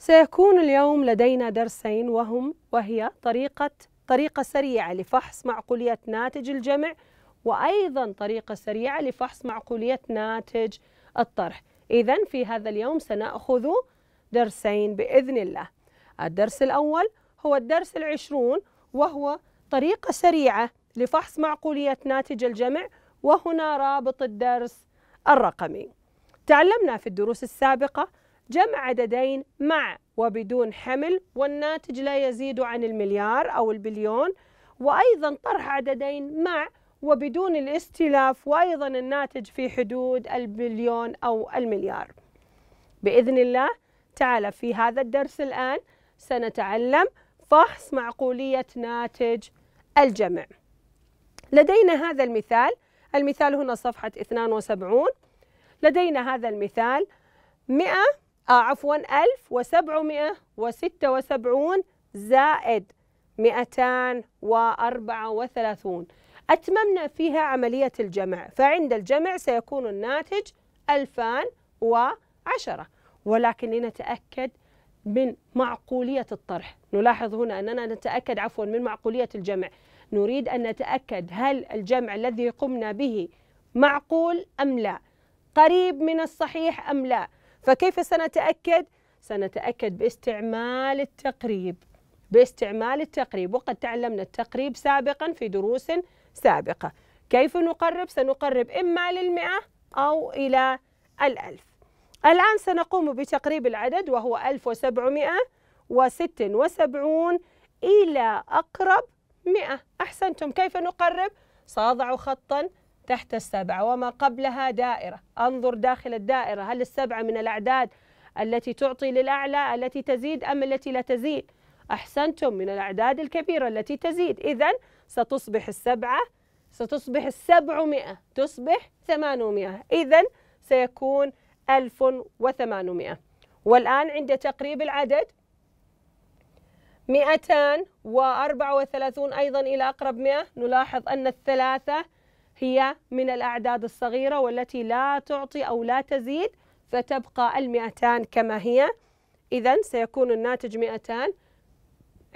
سيكون اليوم لدينا درسين وهم وهي طريقة طريقة سريعة لفحص معقولية ناتج الجمع وأيضا طريقة سريعة لفحص معقولية ناتج الطرح إذا في هذا اليوم سنأخذ درسين بإذن الله الدرس الأول هو الدرس العشرون وهو طريقة سريعة لفحص معقولية ناتج الجمع وهنا رابط الدرس الرقمي تعلمنا في الدروس السابقة جمع عددين مع وبدون حمل والناتج لا يزيد عن المليار أو البليون وأيضا طرح عددين مع وبدون الاستلاف وأيضا الناتج في حدود البليون أو المليار بإذن الله تعالى في هذا الدرس الآن سنتعلم فحص معقولية ناتج الجمع لدينا هذا المثال المثال هنا صفحة 72 لدينا هذا المثال 100 آه عفوا 1776 زائد 234 أتممنا فيها عملية الجمع فعند الجمع سيكون الناتج 2010 ولكن لنتأكد من معقولية الطرح نلاحظ هنا أننا نتأكد عفوا من معقولية الجمع نريد أن نتأكد هل الجمع الذي قمنا به معقول أم لا قريب من الصحيح أم لا فكيف سنتأكد؟ سنتأكد باستعمال التقريب باستعمال التقريب وقد تعلمنا التقريب سابقا في دروس سابقة كيف نقرب؟ سنقرب إما للمئة أو إلى الألف الآن سنقوم بتقريب العدد وهو 1776 إلى أقرب 100 أحسنتم كيف نقرب؟ سأضع خطا تحت السبعة وما قبلها دائرة انظر داخل الدائرة هل السبعة من الأعداد التي تعطي للأعلى التي تزيد أم التي لا تزيد أحسنتم من الأعداد الكبيرة التي تزيد إذا ستصبح السبعة ستصبح السبعمائة تصبح ثمانمائة إذا سيكون ألف وثمانمائة والآن عند تقريب العدد مئتان وأربعة وثلاثون أيضا إلى أقرب مئة نلاحظ أن الثلاثة هي من الأعداد الصغيرة والتي لا تعطي أو لا تزيد فتبقى المئتان كما هي إذا سيكون الناتج مئتان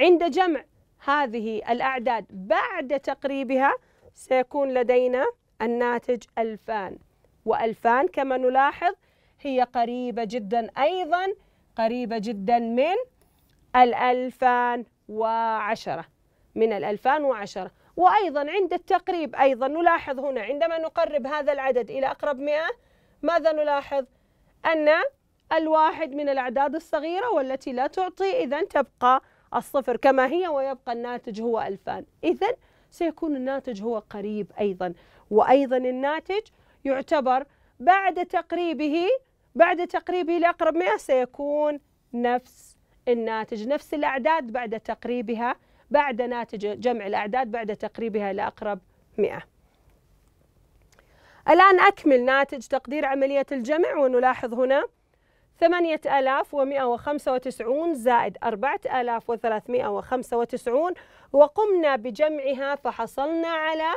عند جمع هذه الأعداد بعد تقريبها سيكون لدينا الناتج ألفان وألفان كما نلاحظ هي قريبة جدا أيضا قريبة جدا من الألفان وعشرة من الألفان وعشرة وأيضا عند التقريب أيضا نلاحظ هنا عندما نقرب هذا العدد إلى أقرب مئة ماذا نلاحظ؟ أن الواحد من الأعداد الصغيرة والتي لا تعطي إذا تبقى الصفر كما هي ويبقى الناتج هو ألفان إذا سيكون الناتج هو قريب أيضا وأيضا الناتج يعتبر بعد تقريبه بعد تقريبه لأقرب مئة سيكون نفس الناتج نفس الأعداد بعد تقريبها بعد ناتج جمع الأعداد بعد تقريبها إلى أقرب 100 الآن أكمل ناتج تقدير عملية الجمع ونلاحظ هنا 8195 زائد 4395 وقمنا بجمعها فحصلنا على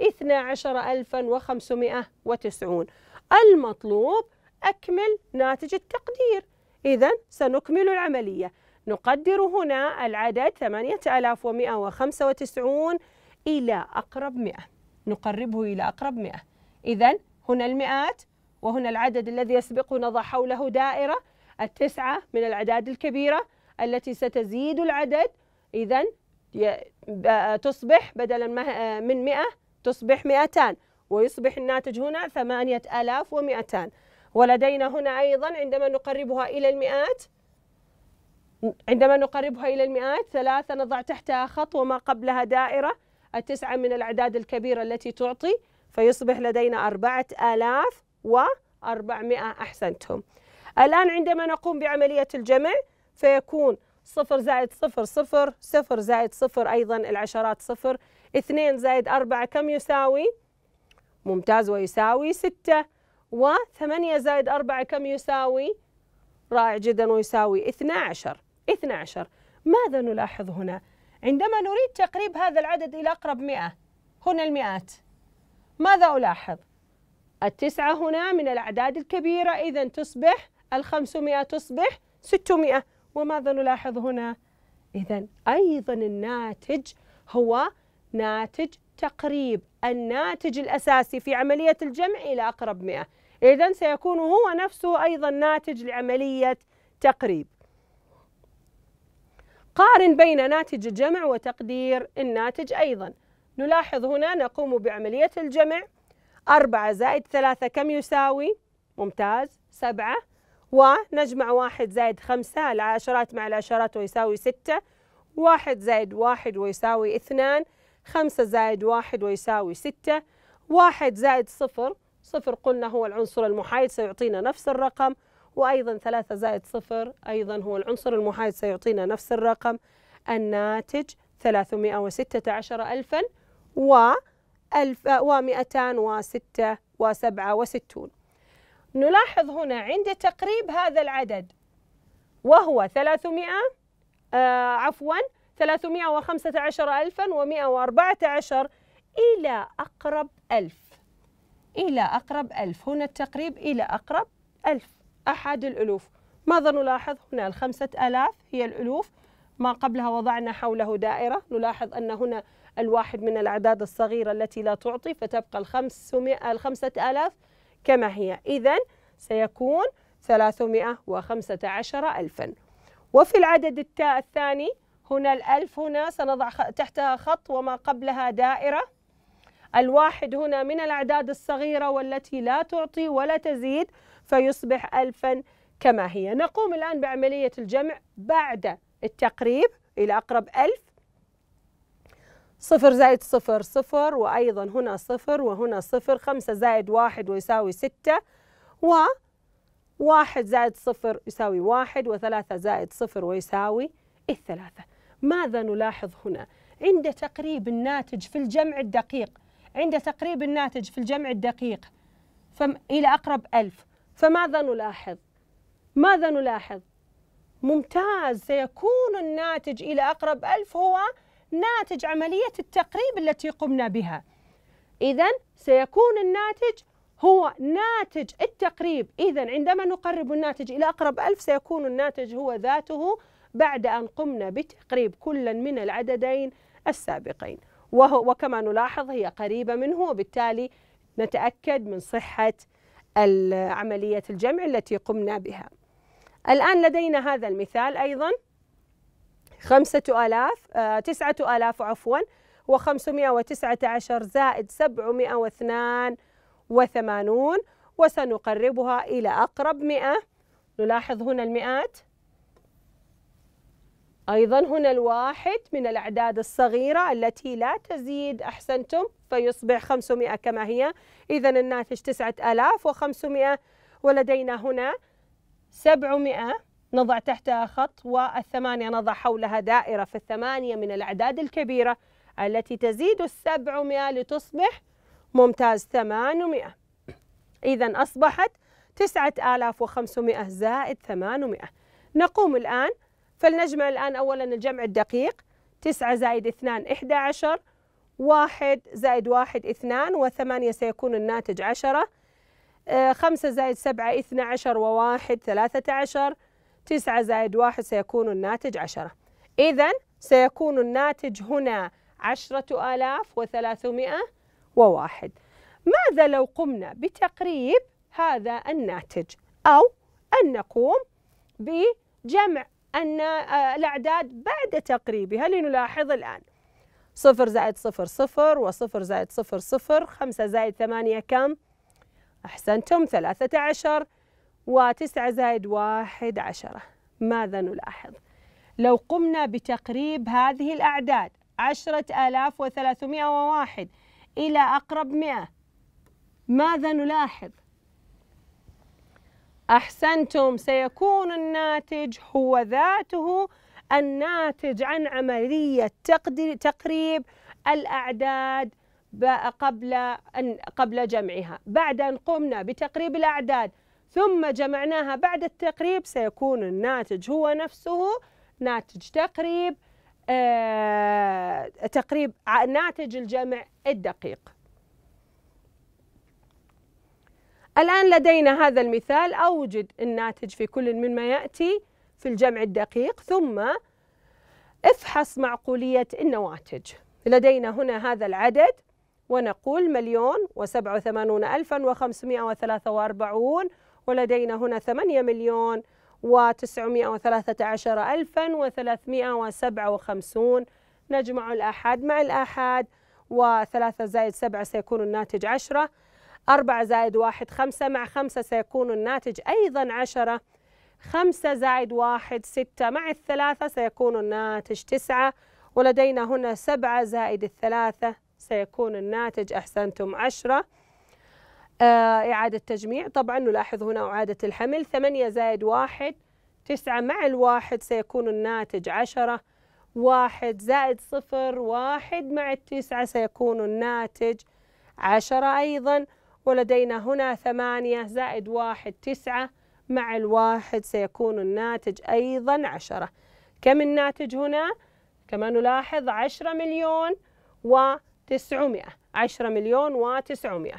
12590 المطلوب أكمل ناتج التقدير إذا سنكمل العملية نقدر هنا العدد 8195 إلى أقرب 100 نقربه إلى أقرب 100 إذا هنا المئات وهنا العدد الذي يسبق نضع حوله دائرة التسعة من الأعداد الكبيرة التي ستزيد العدد إذا تصبح بدلا من 100 تصبح 200 ويصبح الناتج هنا 8200 ولدينا هنا أيضا عندما نقربها إلى المئات عندما نقربها إلى المئات ثلاثة نضع تحتها خط وما قبلها دائرة التسعة من الأعداد الكبيرة التي تعطي فيصبح لدينا أربعة آلاف وأربعمائة أحسنتم الآن عندما نقوم بعملية الجمع فيكون صفر زائد صفر صفر صفر زائد صفر أيضا العشرات صفر اثنين زائد أربعة كم يساوي؟ ممتاز ويساوي ستة وثمانية زائد أربعة كم يساوي؟ رائع جدا ويساوي عشر 12 ماذا نلاحظ هنا؟ عندما نريد تقريب هذا العدد إلى أقرب مئة هنا المئات ماذا ألاحظ؟ التسعة هنا من الأعداد الكبيرة إذا تصبح الخمسمائة تصبح ستمائة وماذا نلاحظ هنا؟ إذا أيضا الناتج هو ناتج تقريب الناتج الأساسي في عملية الجمع إلى أقرب مئة إذا سيكون هو نفسه أيضا ناتج لعملية تقريب قارن بين ناتج الجمع وتقدير الناتج أيضا نلاحظ هنا نقوم بعملية الجمع أربعة زائد ثلاثة كم يساوي؟ ممتاز سبعة ونجمع واحد زائد خمسة العشرات مع العشرات ويساوي ستة واحد زائد واحد ويساوي اثنان خمسة زائد واحد ويساوي ستة واحد زائد صفر صفر قلنا هو العنصر المحايد سيعطينا نفس الرقم وأيضا 3 زائد صفر أيضا هو العنصر المحايد سيعطينا نفس الرقم الناتج 316 ألفا و ألف ومئتان وستة وسبعة وستون نلاحظ هنا عند تقريب هذا العدد وهو 300 آه عفوا 315 ألفا و114 إلى أقرب ألف إلى أقرب ألف هنا التقريب إلى أقرب ألف أحد الألوف ماذا نلاحظ هنا الخمسة ألاف هي الألوف ما قبلها وضعنا حوله دائرة نلاحظ أن هنا الواحد من الأعداد الصغيرة التي لا تعطي فتبقى الخمسمائة الخمسة ألاف كما هي إذا سيكون ثلاثمائة وخمسة عشر ألفا وفي العدد التاء الثاني هنا الألف هنا سنضع تحتها خط وما قبلها دائرة الواحد هنا من الأعداد الصغيرة والتي لا تعطي ولا تزيد فيصبح ألفا كما هي نقوم الآن بعملية الجمع بعد التقريب إلى أقرب ألف صفر زائد صفر صفر وأيضا هنا صفر وهنا صفر خمسة زائد واحد ويساوي ستة و واحد زائد صفر يساوي واحد وثلاثة زائد صفر ويساوي الثلاثة ماذا نلاحظ هنا؟ عند تقريب الناتج في الجمع الدقيق عند تقريب الناتج في الجمع الدقيق إلى أقرب ألف فماذا نلاحظ ماذا نلاحظ ممتاز سيكون الناتج إلى أقرب ألف هو ناتج عملية التقريب التي قمنا بها إذا سيكون الناتج هو ناتج التقريب إذا عندما نقرب الناتج إلى أقرب ألف سيكون الناتج هو ذاته بعد أن قمنا بتقريب كل من العددين السابقين وهو وكما نلاحظ هي قريبة منه وبالتالي نتأكد من صحة عملية الجمع التي قمنا بها الآن لدينا هذا المثال أيضا خمسة آلاف آه، تسعة آلاف عفوا وخمسمائة وتسعة عشر زائد سبعمائة واثنان وثمانون وسنقربها إلى أقرب مئة نلاحظ هنا المئات أيضا هنا الواحد من الأعداد الصغيرة التي لا تزيد أحسنتم فيصبح 500 كما هي إذا الناتج 9500 ولدينا هنا 700 نضع تحتها خط والثمانية نضع حولها دائرة فالثمانية من الأعداد الكبيرة التي تزيد السبعمائة لتصبح ممتاز ثمانمائة إذا أصبحت 9500 زائد ثمانمائة نقوم الآن فلنجمع الآن أولا الجمع الدقيق تسعة زائد اثنان إحدى عشر واحد زائد واحد اثنان وثمانية سيكون الناتج عشرة آه، خمسة زائد سبعة اثنى عشر وواحد ثلاثة عشر تسعة زائد واحد سيكون الناتج عشرة إذا سيكون الناتج هنا عشرة آلاف وثلاثمائة وواحد ماذا لو قمنا بتقريب هذا الناتج أو أن نقوم بجمع أن آه، الأعداد بعد تقريبها لنلاحظ الآن صفر زائد صفر صفر وصفر زائد صفر صفر خمسة زائد ثمانية كم؟ أحسنتم ثلاثة عشر وتسعة زائد واحد عشرة ماذا نلاحظ؟ لو قمنا بتقريب هذه الأعداد عشرة آلاف وثلاثمائة وواحد إلى أقرب مئة ماذا نلاحظ؟ أحسنتم سيكون الناتج هو ذاته الناتج عن عملية تقريب الأعداد قبل أن قبل جمعها بعد أن قمنا بتقريب الأعداد ثم جمعناها بعد التقريب سيكون الناتج هو نفسه ناتج تقريب آه تقريب ناتج الجمع الدقيق الآن لدينا هذا المثال أوجد الناتج في كل مما يأتي في الجمع الدقيق ثم افحص معقولية النواتج لدينا هنا هذا العدد ونقول مليون وسبعة وثمانون ألفا وخمسمائة وثلاثة وأربعون ولدينا هنا ثمانية مليون وتسعمائة وثلاثة عشر ألفا وثلاثمائة وسبعة وخمسون نجمع الآحاد مع الآحاد وثلاثة زائد سبعة سيكون الناتج عشرة 4 زائد 1 5 مع 5 سيكون الناتج أيضا 10 5 زائد 1 6 مع الثلاثة سيكون الناتج 9 ولدينا هنا 7 زائد الثلاثة سيكون الناتج أحسنتم 10 آه، إعادة تجميع طبعا نلاحظ هنا إعادة الحمل 8 زائد 1 9 مع الواحد سيكون الناتج 10 واحد زائد صفر واحد مع التسعة سيكون الناتج عشرة أيضا ولدينا هنا ثمانية زائد واحد تسعة مع الواحد سيكون الناتج أيضا عشرة كم الناتج هنا؟ كما نلاحظ عشرة مليون وتسعمائة عشرة مليون وتسعمائة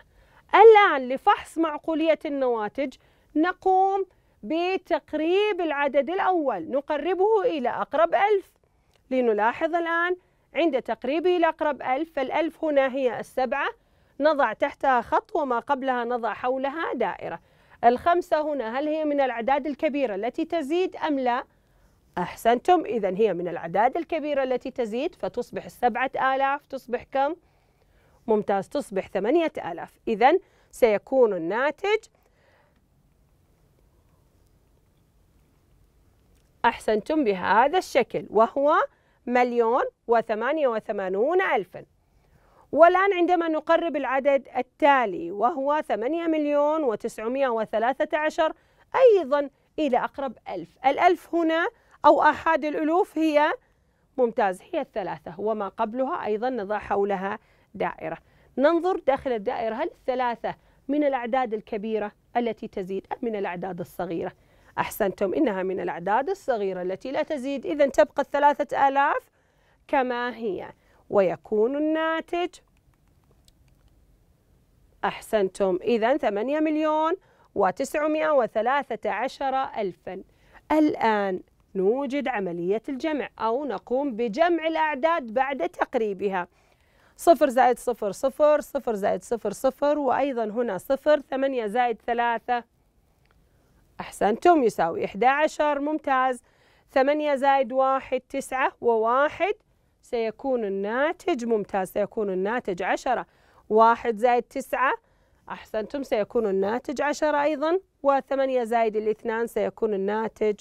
الآن لفحص معقولية النواتج نقوم بتقريب العدد الأول نقربه إلى أقرب ألف لنلاحظ الآن عند تقريبه إلى أقرب ألف فالألف هنا هي السبعة نضع تحتها خط وما قبلها نضع حولها دائرة الخمسة هنا هل هي من الأعداد الكبيرة التي تزيد أم لا؟ أحسنتم إذا هي من الأعداد الكبيرة التي تزيد فتصبح السبعة آلاف تصبح كم؟ ممتاز تصبح ثمانية آلاف إذا سيكون الناتج أحسنتم بهذا الشكل وهو مليون وثمانية وثمانون ألفاً والآن عندما نقرب العدد التالي وهو 8 مليون و913 أيضا إلى أقرب ألف الألف هنا أو أحد الألوف هي ممتاز هي الثلاثة وما قبلها أيضا نضع حولها دائرة ننظر داخل الدائرة هل الثلاثة من الأعداد الكبيرة التي تزيد أم من الأعداد الصغيرة أحسنتم إنها من الأعداد الصغيرة التي لا تزيد إذا تبقى الثلاثة آلاف كما هي ويكون الناتج أحسنتم إذا 8 مليون و913 ألفا الآن نوجد عملية الجمع أو نقوم بجمع الأعداد بعد تقريبها صفر زائد صفر صفر صفر زائد صفر صفر وأيضا هنا صفر ثمانية زائد ثلاثة أحسنتم يساوي 11 ممتاز ثمانية زائد واحد تسعة وواحد سيكون الناتج ممتاز سيكون الناتج عشرة واحد زائد تسعة أحسنتم سيكون الناتج عشرة أيضا وثمانية زائد الاثنان سيكون الناتج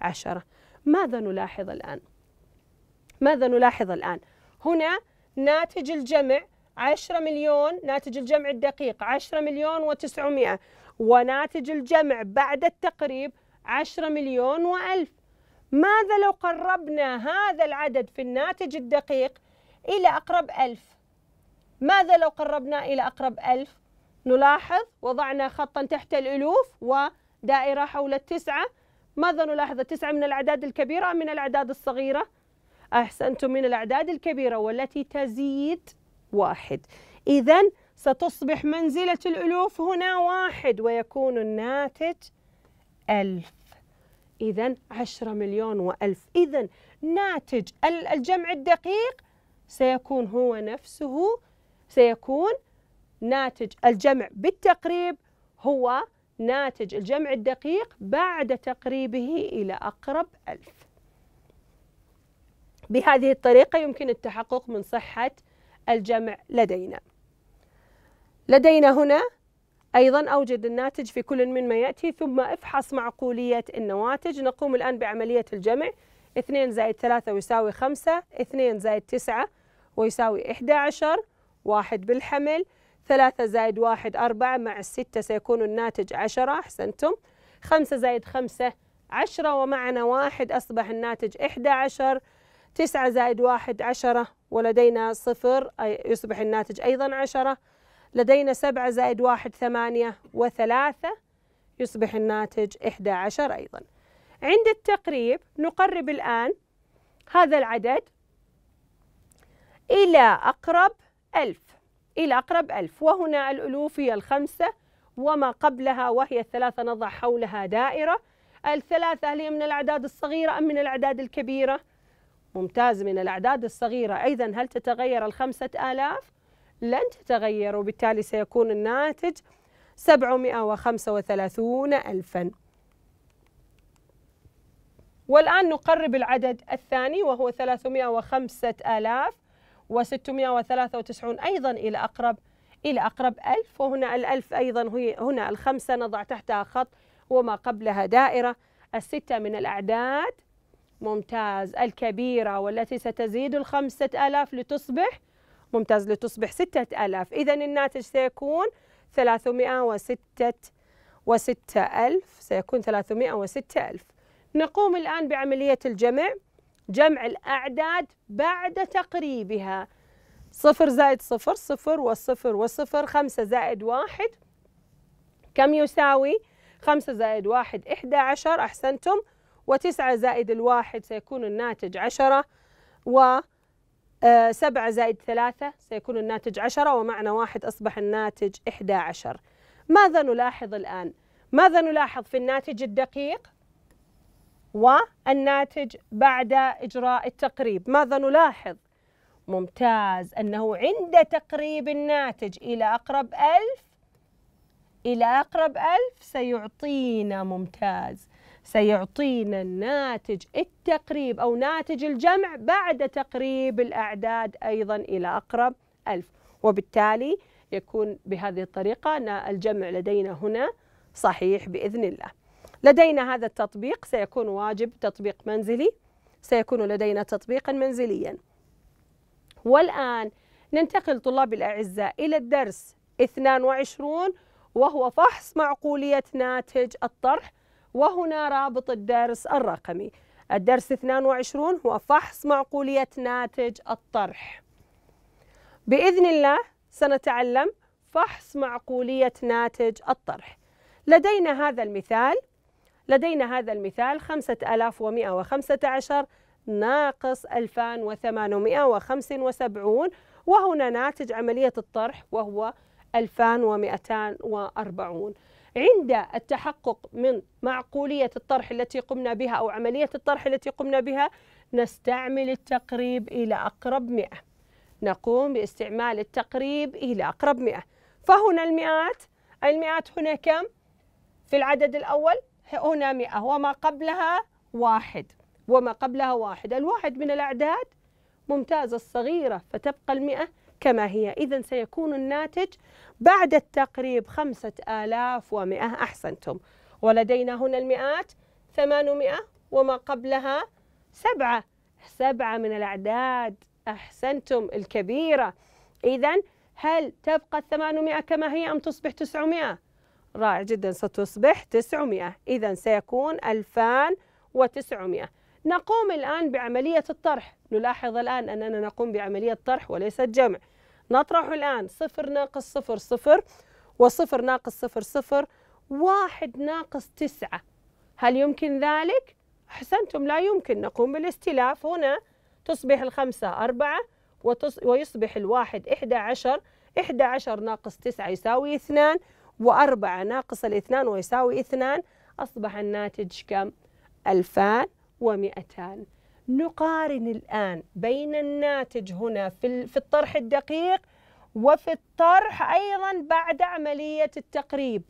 عشرة ماذا نلاحظ الآن؟ ماذا نلاحظ الآن؟ هنا ناتج الجمع عشرة مليون ناتج الجمع الدقيق عشرة مليون وتسعمائة وناتج الجمع بعد التقريب عشرة مليون وألف ماذا لو قربنا هذا العدد في الناتج الدقيق إلى أقرب ألف ماذا لو قربنا إلى أقرب ألف نلاحظ وضعنا خطا تحت الألوف ودائرة حول التسعة ماذا نلاحظ التسعة من الأعداد الكبيرة أم من الأعداد الصغيرة أحسنتم من الأعداد الكبيرة والتي تزيد واحد إذا ستصبح منزلة الألوف هنا واحد ويكون الناتج ألف إذا عشرة مليون وألف إذا ناتج الجمع الدقيق سيكون هو نفسه سيكون ناتج الجمع بالتقريب هو ناتج الجمع الدقيق بعد تقريبه إلى أقرب ألف بهذه الطريقة يمكن التحقق من صحة الجمع لدينا لدينا هنا أيضا أوجد الناتج في كل مما يأتي ثم افحص معقولية النواتج نقوم الآن بعملية الجمع 2 زائد 3 ويساوي 5 2 زائد 9 ويساوي 11 واحد بالحمل ثلاثة زائد واحد أربعة مع الستة سيكون الناتج عشرة أحسنتم خمسة زائد خمسة عشرة ومعنا واحد أصبح الناتج إحدى عشر تسعة زائد واحد عشرة ولدينا صفر أي يصبح الناتج أيضا عشرة لدينا سبعة زائد واحد ثمانية وثلاثة يصبح الناتج إحدى عشر أيضا عند التقريب نقرب الآن هذا العدد إلى أقرب ألف إلى أقرب ألف وهنا الألوف هي الخمسة وما قبلها وهي الثلاثة نضع حولها دائرة الثلاثة هل هي من الأعداد الصغيرة أم من الأعداد الكبيرة؟ ممتاز من الأعداد الصغيرة أيضا هل تتغير الخمسة آلاف؟ لن تتغير وبالتالي سيكون الناتج وثلاثون ألفا والآن نقرب العدد الثاني وهو وخمسة آلاف و693 أيضا إلى أقرب إلى أقرب ألف وهنا الألف أيضا هي هنا الخمسة نضع تحتها خط وما قبلها دائرة الستة من الأعداد ممتاز الكبيرة والتي ستزيد الخمسة آلاف لتصبح ممتاز لتصبح ستة آلاف إذا الناتج سيكون ثلاثمائة وستة وستة ألف سيكون ثلاثمائة وستة ألف نقوم الآن بعملية الجمع جمع الأعداد بعد تقريبها صفر زائد صفر صفر وصفر وصفر خمسة زائد واحد كم يساوي؟ خمسة زائد واحد إحدى عشر أحسنتم وتسعة زائد الواحد سيكون الناتج عشرة و آه، سبعة زائد ثلاثة سيكون الناتج عشرة ومعنى واحد أصبح الناتج إحدى عشر ماذا نلاحظ الآن؟ ماذا نلاحظ في الناتج الدقيق؟ والناتج بعد إجراء التقريب ماذا نلاحظ؟ ممتاز أنه عند تقريب الناتج إلى أقرب ألف إلى أقرب ألف سيعطينا ممتاز سيعطينا الناتج التقريب أو ناتج الجمع بعد تقريب الأعداد أيضا إلى أقرب ألف وبالتالي يكون بهذه الطريقة الجمع لدينا هنا صحيح بإذن الله لدينا هذا التطبيق سيكون واجب تطبيق منزلي سيكون لدينا تطبيقا منزليا والآن ننتقل طلاب الأعزاء إلى الدرس 22 وهو فحص معقولية ناتج الطرح وهنا رابط الدرس الرقمي الدرس 22 هو فحص معقولية ناتج الطرح بإذن الله سنتعلم فحص معقولية ناتج الطرح لدينا هذا المثال لدينا هذا المثال 5115 ناقص 2875 وهنا ناتج عملية الطرح وهو 2240 عند التحقق من معقولية الطرح التي قمنا بها أو عملية الطرح التي قمنا بها نستعمل التقريب إلى أقرب 100 نقوم باستعمال التقريب إلى أقرب 100 فهنا المئات المئات هنا كم في العدد الأول هنا 100 وما قبلها واحد وما قبلها واحد الواحد من الأعداد ممتازة الصغيرة فتبقى المئة كما هي إذا سيكون الناتج بعد التقريب خمسة آلاف ومئة أحسنتم ولدينا هنا المئات ثمانمائة وما قبلها سبعة سبعة من الأعداد أحسنتم الكبيرة إذا هل تبقى الثمانمائة كما هي أم تصبح تسعمائة رائع جدا ستصبح 900 إذا سيكون 2900 نقوم الآن بعملية الطرح نلاحظ الآن أننا نقوم بعملية طرح وليست جمع نطرح الآن صفر ناقص صفر صفر وصفر ناقص صفر صفر واحد ناقص تسعة هل يمكن ذلك؟ أحسنتم لا يمكن نقوم بالاستلاف هنا تصبح الخمسة أربعة وتص... ويصبح الواحد إحدى عشر إحدى عشر ناقص تسعة يساوي اثنان وأربعة ناقص الاثنان ويساوي اثنان أصبح الناتج كم؟ ألفان ومئتان نقارن الآن بين الناتج هنا في, في الطرح الدقيق وفي الطرح أيضا بعد عملية التقريب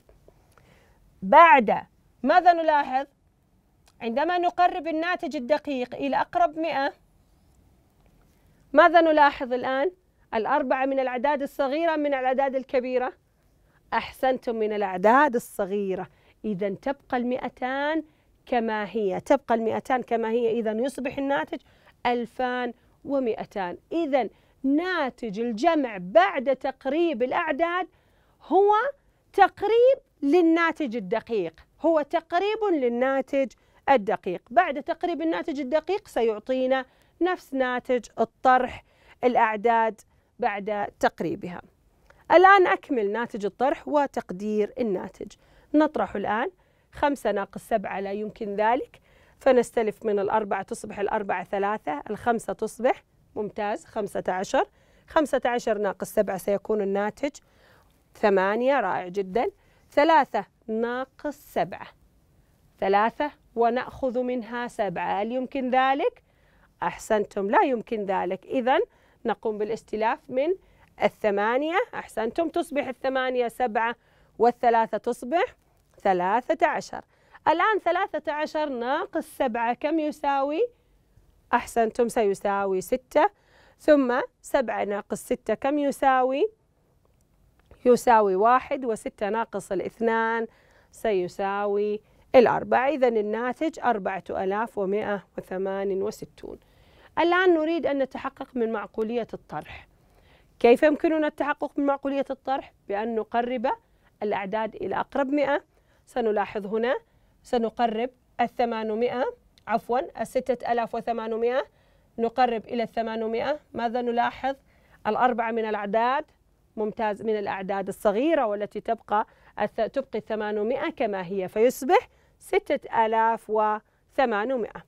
بعد ماذا نلاحظ؟ عندما نقرب الناتج الدقيق إلى أقرب مئة ماذا نلاحظ الآن؟ الأربعة من الأعداد الصغيرة من الأعداد الكبيرة أحسنتم من الأعداد الصغيرة إذا تبقى المئتان كما هي تبقى المئتان كما هي إذا يصبح الناتج ألفان ومئتان إذا ناتج الجمع بعد تقريب الأعداد هو تقريب للناتج الدقيق هو تقريب للناتج الدقيق بعد تقريب الناتج الدقيق سيعطينا نفس ناتج الطرح الأعداد بعد تقريبها الآن أكمل ناتج الطرح وتقدير الناتج نطرح الآن خمسة ناقص سبعة لا يمكن ذلك فنستلف من الأربعة تصبح الأربعة ثلاثة الخمسة تصبح ممتاز خمسة عشر خمسة عشر ناقص سبعة سيكون الناتج ثمانية رائع جدا ثلاثة ناقص سبعة ثلاثة ونأخذ منها سبعة هل يمكن ذلك؟ أحسنتم لا يمكن ذلك إذا نقوم بالاستلاف من الثمانية أحسنتم تصبح الثمانية سبعة والثلاثة تصبح ثلاثة عشر الآن ثلاثة عشر ناقص سبعة كم يساوي؟ أحسنتم سيساوي ستة ثم سبعة ناقص ستة كم يساوي؟ يساوي واحد وستة ناقص الاثنان سيساوي الأربعة إذا الناتج أربعة ألاف ومائة وثمان وستون الآن نريد أن نتحقق من معقولية الطرح كيف يمكننا التحقق من معقولية الطرح؟ بأن نقرب الأعداد إلى أقرب 100 سنلاحظ هنا سنقرب الثمانمائة عفوا الستة ألاف وثمانمائة نقرب إلى الثمانمائة ماذا نلاحظ؟ الأربعة من الأعداد ممتاز من الأعداد الصغيرة والتي تبقى تبقي الثمانمائة كما هي فيصبح ستة ألاف وثمانمائة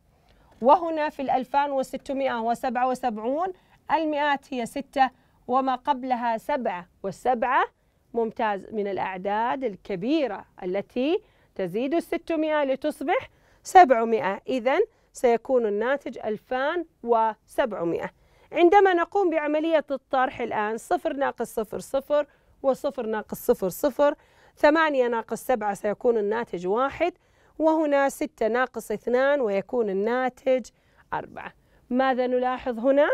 وهنا في الألفان وستمائة وسبعة وسبعون المئات هي ستة وما قبلها سبعة والسبعة ممتاز من الأعداد الكبيرة التي تزيد الستمائة لتصبح سبعمائة إذا سيكون الناتج ألفان وسبعمائة عندما نقوم بعملية الطرح الآن صفر ناقص صفر صفر وصفر ناقص صفر صفر ثمانية ناقص سبعة سيكون الناتج واحد وهنا ستة ناقص اثنان ويكون الناتج أربعة ماذا نلاحظ هنا؟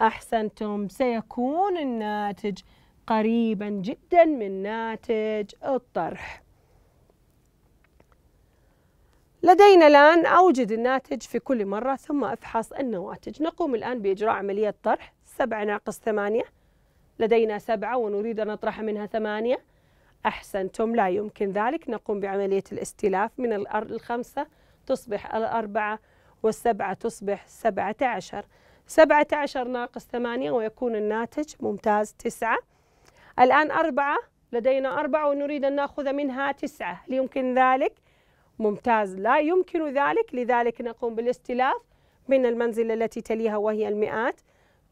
أحسنتم سيكون الناتج قريبا جدا من ناتج الطرح لدينا الآن أوجد الناتج في كل مرة ثم أفحص النواتج نقوم الآن بإجراء عملية طرح سبعة ناقص ثمانية لدينا سبعة ونريد أن نطرح منها ثمانية أحسنتم لا يمكن ذلك نقوم بعملية الاستلاف من الخمسة تصبح الأربعة والسبعة تصبح سبعة عشر سبعة عشر ناقص ثمانية ويكون الناتج ممتاز تسعة الآن أربعة لدينا أربعة ونريد أن نأخذ منها تسعة هل يمكن ذلك؟ ممتاز لا يمكن ذلك لذلك نقوم بالاستلاف من المنزلة التي تليها وهي المئات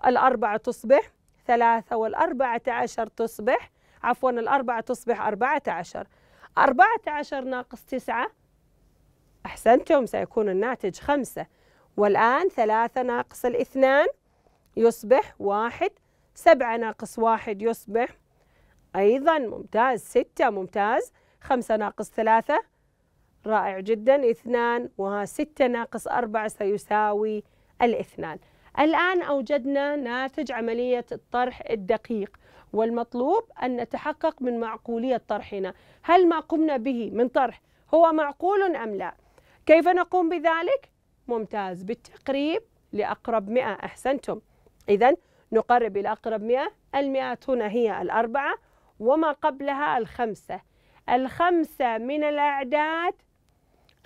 الأربعة تصبح ثلاثة والأربعة عشر تصبح عفوا الأربعة تصبح أربعة عشر أربعة عشر ناقص تسعة أحسنتم سيكون الناتج خمسة والآن ثلاثة ناقص الاثنان يصبح واحد سبعة ناقص واحد يصبح أيضا ممتاز ستة ممتاز خمسة ناقص ثلاثة رائع جدا اثنان وستة ناقص أربعة سيساوي الاثنان الآن أوجدنا ناتج عملية الطرح الدقيق والمطلوب أن نتحقق من معقولية طرحنا هل ما قمنا به من طرح هو معقول أم لا؟ كيف نقوم بذلك؟ ممتاز بالتقريب لأقرب 100 أحسنتم إذا نقرب إلى أقرب 100 المئات هنا هي الأربعة وما قبلها الخمسة الخمسة من الأعداد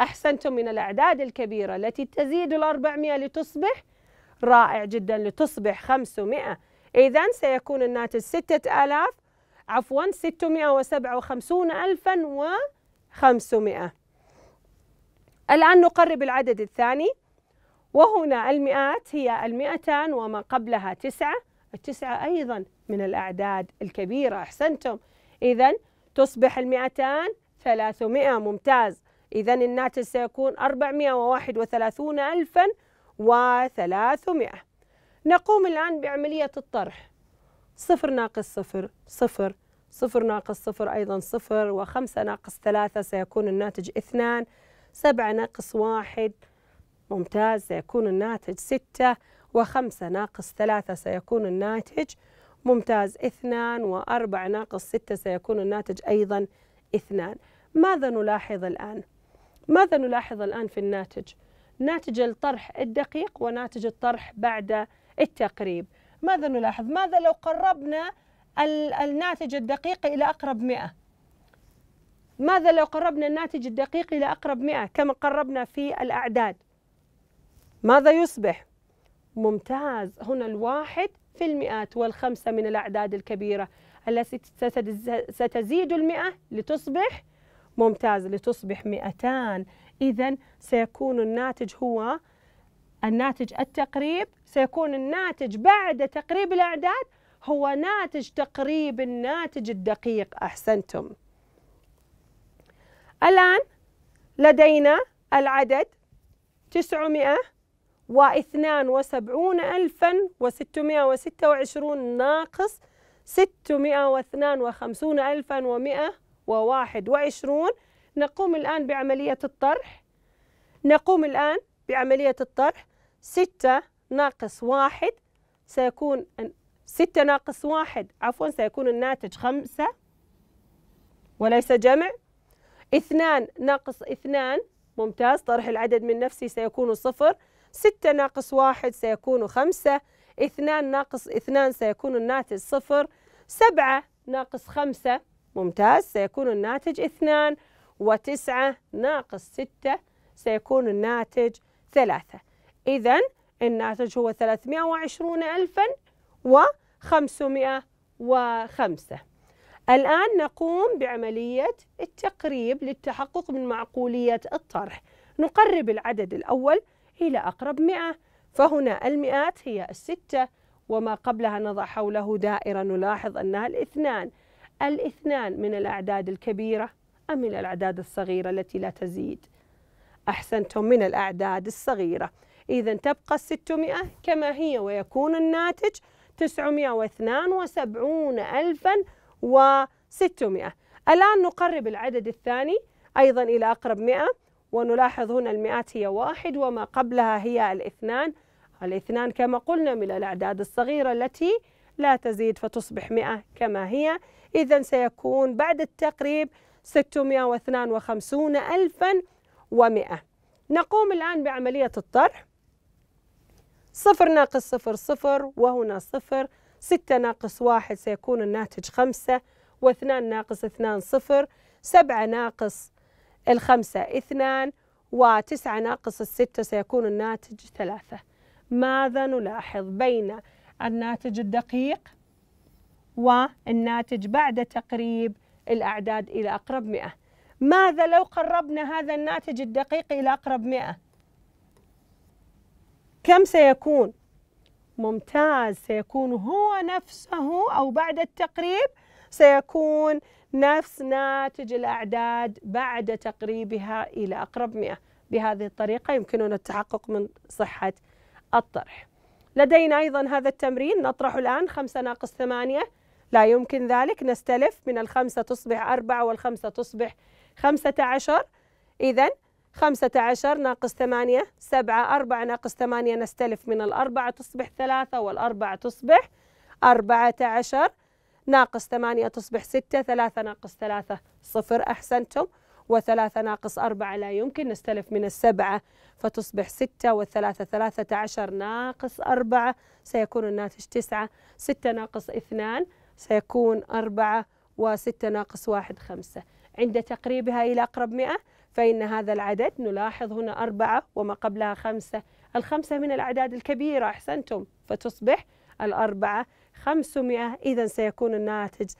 أحسنتم من الأعداد الكبيرة التي تزيد الأربعمائة لتصبح رائع جدا لتصبح خمسمائة إذا سيكون الناتج ستة آلاف عفوا ستمائة وسبعة وخمسون ألفا وخمسمائة الآن نقرب العدد الثاني وهنا المئات هي المئتان وما قبلها تسعة التسعة أيضا من الأعداد الكبيرة أحسنتم إذا تصبح المئتان ثلاثمائة ممتاز إذا الناتج سيكون أربعمائة وواحد وثلاثون ألفا وثلاثمائة نقوم الآن بعملية الطرح صفر ناقص صفر صفر صفر ناقص صفر أيضا صفر وخمسة ناقص ثلاثة سيكون الناتج اثنان سبعة ناقص واحد ممتاز سيكون الناتج ستة وخمسة ناقص ثلاثة سيكون الناتج ممتاز اثنان وأربعة ناقص ستة سيكون الناتج أيضا اثنان ماذا نلاحظ الآن؟ ماذا نلاحظ الآن في الناتج؟ ناتج الطرح الدقيق وناتج الطرح بعد التقريب ماذا نلاحظ؟ ماذا لو قربنا الناتج الدقيق إلى أقرب مئة؟ ماذا لو قربنا الناتج الدقيق إلى أقرب 100 كما قربنا في الأعداد ماذا يصبح؟ ممتاز هنا الواحد في المئات والخمسة من الأعداد الكبيرة التي ستزيد المئة لتصبح ممتاز لتصبح 200 إذا سيكون الناتج هو الناتج التقريب سيكون الناتج بعد تقريب الأعداد هو ناتج تقريب الناتج الدقيق أحسنتم الآن لدينا العدد تسعمائة واثنان وسبعون ألفا وستمائة وستة وعشرون ناقص ستمائة واثنان وخمسون ألفا ومائة وواحد وعشرون نقوم الآن بعملية الطرح نقوم الآن بعملية الطرح ستة ناقص واحد سيكون ستة ناقص واحد عفوا سيكون الناتج خمسة وليس جمع اثنان ناقص اثنان ممتاز طرح العدد من نفسه سيكون صفر ستة ناقص واحد سيكون خمسة اثنان ناقص اثنان سيكون الناتج صفر سبعة ناقص خمسة ممتاز سيكون الناتج اثنان وتسعة ناقص ستة سيكون الناتج ثلاثة إذا الناتج هو ثلاثمائة وعشرون ألفا وخمسمائة وخمسة الآن نقوم بعملية التقريب للتحقق من معقولية الطرح نقرب العدد الأول إلى أقرب مئة فهنا المئات هي الستة وما قبلها نضع حوله دائرة نلاحظ أنها الاثنان الاثنان من الأعداد الكبيرة أم من الأعداد الصغيرة التي لا تزيد أحسنتم من الأعداد الصغيرة إذا تبقى الستمائة كما هي ويكون الناتج تسعمائة واثنان وسبعون ألفاً و600 الآن نقرب العدد الثاني أيضا إلى أقرب 100 ونلاحظ هنا المئات هي واحد وما قبلها هي الاثنان الاثنان كما قلنا من الأعداد الصغيرة التي لا تزيد فتصبح 100 كما هي إذا سيكون بعد التقريب 652 ألفا ومئة نقوم الآن بعملية الطرح صفر ناقص صفر صفر وهنا صفر ستة ناقص واحد سيكون الناتج خمسة واثنان ناقص اثنان صفر سبعة ناقص الخمسة اثنان وتسعة ناقص الستة سيكون الناتج ثلاثة ماذا نلاحظ بين الناتج الدقيق والناتج بعد تقريب الأعداد إلى أقرب مئة ماذا لو قربنا هذا الناتج الدقيق إلى أقرب مئة كم سيكون ممتاز سيكون هو نفسه أو بعد التقريب سيكون نفس ناتج الأعداد بعد تقريبها إلى أقرب مئة بهذه الطريقة يمكننا التحقق من صحة الطرح لدينا أيضا هذا التمرين نطرح الآن خمسة ناقص ثمانية لا يمكن ذلك نستلف من الخمسة تصبح أربعة والخمسة تصبح خمسة عشر إذا 15 ناقص 8 7 4 ناقص 8 نستلف من الأربعة تصبح 3 والأربعة تصبح 14 ناقص 8 تصبح 6 3 ناقص 3 صفر أحسنتم وثلاثة ناقص أربعة لا يمكن نستلف من السبعة فتصبح ستة والثلاثة ثلاثة عشر ناقص أربعة سيكون الناتج تسعة ستة ناقص اثنان سيكون أربعة وستة ناقص واحد خمسة عند تقريبها إلى أقرب مئة فإن هذا العدد نلاحظ هنا أربعة وما قبلها خمسة الخمسة من الأعداد الكبيرة أحسنتم فتصبح الأربعة خمسمائة إذا سيكون الناتج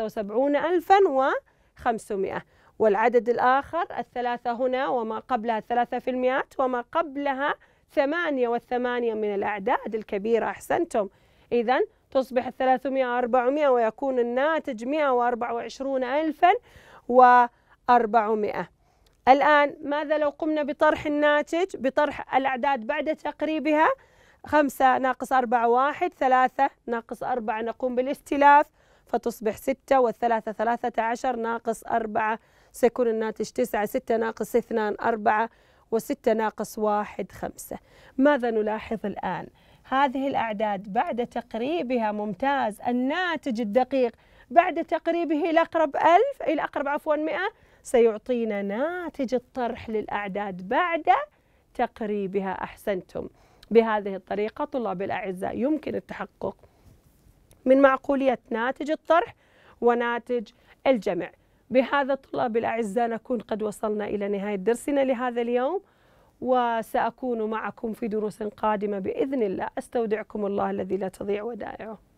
وسبعون ألفا و500 والعدد الآخر الثلاثة هنا وما قبلها ثلاثة في المئات وما قبلها ثمانية والثمانية من الأعداد الكبيرة أحسنتم إذا تصبح الثلاثمائة أربعمائة ويكون الناتج مئة وأربعة وعشرون ألفا و 400 الآن ماذا لو قمنا بطرح الناتج بطرح الأعداد بعد تقريبها خمسة ناقص أربعة واحد ثلاثة ناقص أربعة نقوم بالاستلاف فتصبح ستة والثلاثة ثلاثة عشر ناقص أربعة سيكون الناتج تسعة ستة ناقص اثنان أربعة وستة ناقص واحد خمسة ماذا نلاحظ الآن؟ هذه الأعداد بعد تقريبها ممتاز الناتج الدقيق بعد تقريبه إلى أقرب ألف إلى أقرب عفوا مئة سيعطينا ناتج الطرح للأعداد بعد تقريبها أحسنتم بهذه الطريقة طلاب الأعزاء يمكن التحقق من معقولية ناتج الطرح وناتج الجمع بهذا طلاب الأعزاء نكون قد وصلنا إلى نهاية درسنا لهذا اليوم وسأكون معكم في دروس قادمة بإذن الله أستودعكم الله الذي لا تضيع ودائعه